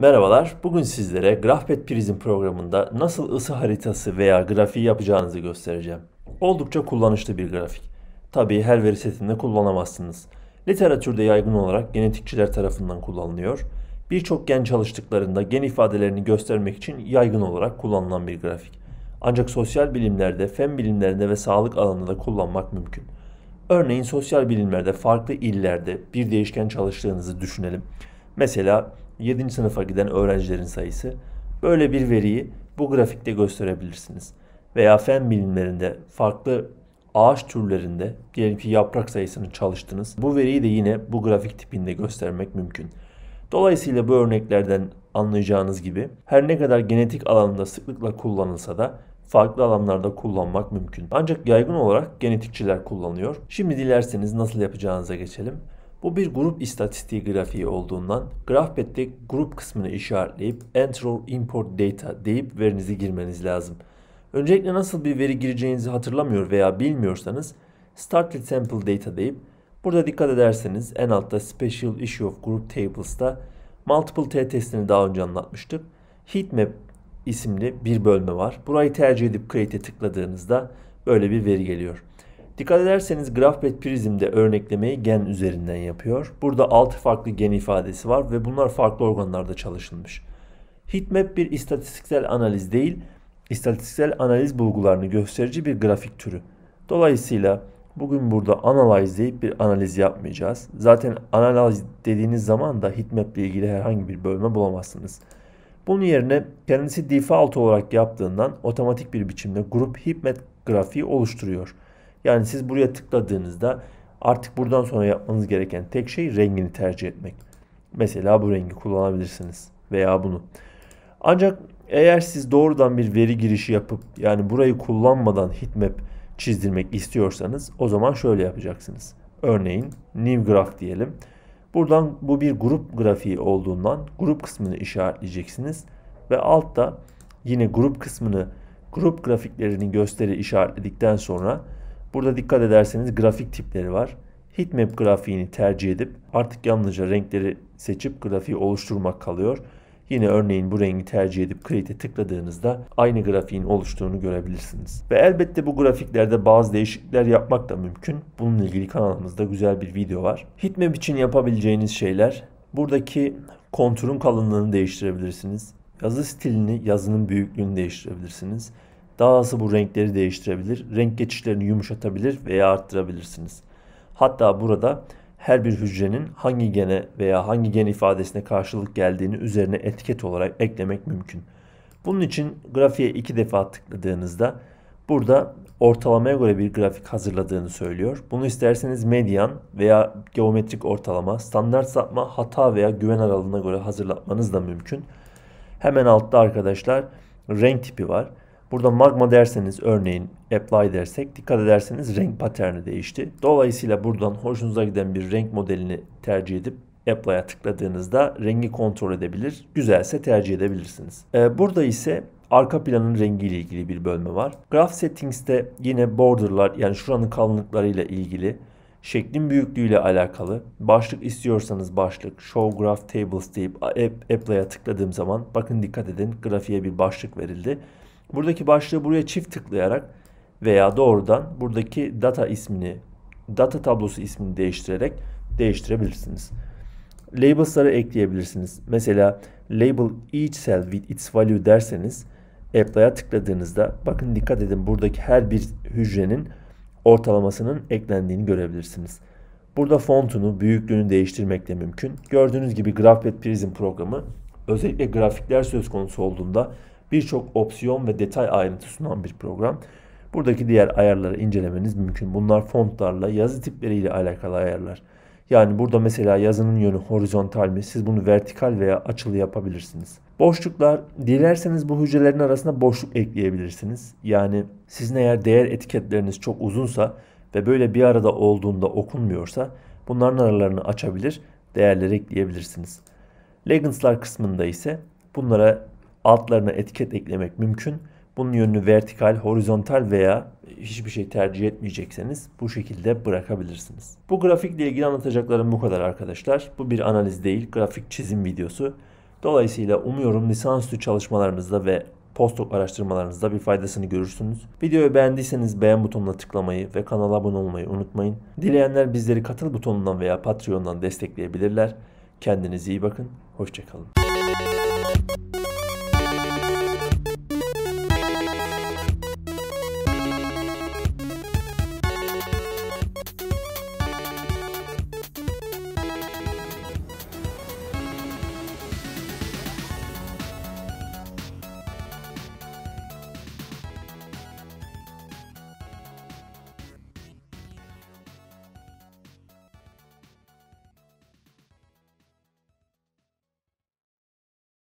Merhabalar, bugün sizlere GraphPad Prism programında nasıl ısı haritası veya grafiği yapacağınızı göstereceğim. Oldukça kullanışlı bir grafik. Tabii her veri setinde kullanamazsınız. Literatürde yaygın olarak genetikçiler tarafından kullanılıyor. Birçok gen çalıştıklarında gen ifadelerini göstermek için yaygın olarak kullanılan bir grafik. Ancak sosyal bilimlerde, fen bilimlerinde ve sağlık alanında kullanmak mümkün. Örneğin sosyal bilimlerde farklı illerde bir değişken çalıştığınızı düşünelim. Mesela 7. sınıfa giden öğrencilerin sayısı. Böyle bir veriyi bu grafikte gösterebilirsiniz. Veya fen bilimlerinde farklı ağaç türlerinde diyelim ki yaprak sayısını çalıştınız. Bu veriyi de yine bu grafik tipinde göstermek mümkün. Dolayısıyla bu örneklerden anlayacağınız gibi her ne kadar genetik alanında sıklıkla kullanılsa da farklı alanlarda kullanmak mümkün. Ancak yaygın olarak genetikçiler kullanıyor. Şimdi dilerseniz nasıl yapacağınıza geçelim. Bu bir grup istatistiği grafiği olduğundan GraphPad'de grup kısmını işaretleyip Enter or Import Data deyip verinizi girmeniz lazım. Öncelikle nasıl bir veri gireceğinizi hatırlamıyor veya bilmiyorsanız Start with Sample Data deyip burada dikkat ederseniz en altta Special Issue of Group Tables'ta Multiple T testini daha önce anlatmıştık. Heatmap isimli bir bölme var. Burayı tercih edip Create'e tıkladığınızda böyle bir veri geliyor. Dikkat ederseniz GraphPad Prism de örneklemeyi gen üzerinden yapıyor. Burada 6 farklı gen ifadesi var ve bunlar farklı organlarda çalışılmış. Heatmap bir istatistiksel analiz değil, istatistiksel analiz bulgularını gösterici bir grafik türü. Dolayısıyla bugün burada analyze deyip bir analiz yapmayacağız. Zaten analyze dediğiniz zaman da heatmap ile ilgili herhangi bir bölme bulamazsınız. Bunun yerine kendisi default olarak yaptığından otomatik bir biçimde grup heatmap grafiği oluşturuyor. Yani siz buraya tıkladığınızda artık buradan sonra yapmanız gereken tek şey rengini tercih etmek. Mesela bu rengi kullanabilirsiniz veya bunu. Ancak eğer siz doğrudan bir veri girişi yapıp yani burayı kullanmadan heatmap çizdirmek istiyorsanız o zaman şöyle yapacaksınız. Örneğin new graph diyelim. Buradan bu bir grup grafiği olduğundan grup kısmını işaretleyeceksiniz ve altta yine grup kısmını grup grafiklerini gösteri işaretledikten sonra Burada dikkat ederseniz grafik tipleri var. Heatmap grafiğini tercih edip artık yalnızca renkleri seçip grafiği oluşturmak kalıyor. Yine örneğin bu rengi tercih edip Create'e tıkladığınızda aynı grafiğin oluştuğunu görebilirsiniz. Ve elbette bu grafiklerde bazı değişiklikler yapmak da mümkün. Bununla ilgili kanalımızda güzel bir video var. Heatmap için yapabileceğiniz şeyler buradaki konturun kalınlığını değiştirebilirsiniz. Yazı stilini, yazının büyüklüğünü değiştirebilirsiniz. Dahası bu renkleri değiştirebilir, renk geçişlerini yumuşatabilir veya arttırabilirsiniz. Hatta burada her bir hücrenin hangi gene veya hangi gen ifadesine karşılık geldiğini üzerine etiket olarak eklemek mümkün. Bunun için grafiğe iki defa tıkladığınızda burada ortalamaya göre bir grafik hazırladığını söylüyor. Bunu isterseniz median veya geometrik ortalama, standart sapma, hata veya güven aralığına göre hazırlatmanız da mümkün. Hemen altta arkadaşlar renk tipi var. Burada magma derseniz örneğin apply dersek dikkat ederseniz renk paterni değişti. Dolayısıyla buradan hoşunuza giden bir renk modelini tercih edip apply'a tıkladığınızda rengi kontrol edebilir. Güzelse tercih edebilirsiniz. Ee, burada ise arka planın rengi ile ilgili bir bölme var. Graph Settings'te yine borderlar yani şuranın kalınlıkları ile ilgili şeklin büyüklüğü ile alakalı. Başlık istiyorsanız başlık Show Graph Tables deyip Apply'a tıkladığım zaman bakın dikkat edin grafiğe bir başlık verildi. Buradaki başlığı buraya çift tıklayarak veya doğrudan buradaki data ismini, data tablosu ismini değiştirerek değiştirebilirsiniz. Labels'ları ekleyebilirsiniz. Mesela label each cell with its value derseniz apply'a tıkladığınızda bakın dikkat edin buradaki her bir hücrenin ortalamasının eklendiğini görebilirsiniz. Burada fontunu, büyüklüğünü değiştirmek de mümkün. Gördüğünüz gibi GraphPad Prism programı özellikle grafikler söz konusu olduğunda birçok opsiyon ve detay ayrıntı sunan bir program. Buradaki diğer ayarları incelemeniz mümkün. Bunlar fontlarla, yazı tipleriyle alakalı ayarlar. Yani burada mesela yazının yönü horizontal mi? Siz bunu vertikal veya açılı yapabilirsiniz. Boşluklar, dilerseniz bu hücrelerin arasında boşluk ekleyebilirsiniz. Yani sizin eğer değer etiketleriniz çok uzunsa ve böyle bir arada olduğunda okunmuyorsa bunların aralarını açabilir, değerleri ekleyebilirsiniz. Legends'lar kısmında ise bunlara altlarına etiket eklemek mümkün. Bunun yönünü vertikal, horizontal veya hiçbir şey tercih etmeyecekseniz bu şekilde bırakabilirsiniz. Bu grafikle ilgili anlatacaklarım bu kadar arkadaşlar. Bu bir analiz değil, grafik çizim videosu. Dolayısıyla umuyorum lisansüstü çalışmalarınızda ve postdoc araştırmalarınızda bir faydasını görürsünüz. Videoyu beğendiyseniz beğen butonuna tıklamayı ve kanala abone olmayı unutmayın. Dileyenler bizleri katıl butonundan veya Patreon'dan destekleyebilirler. Kendinize iyi bakın, hoşçakalın.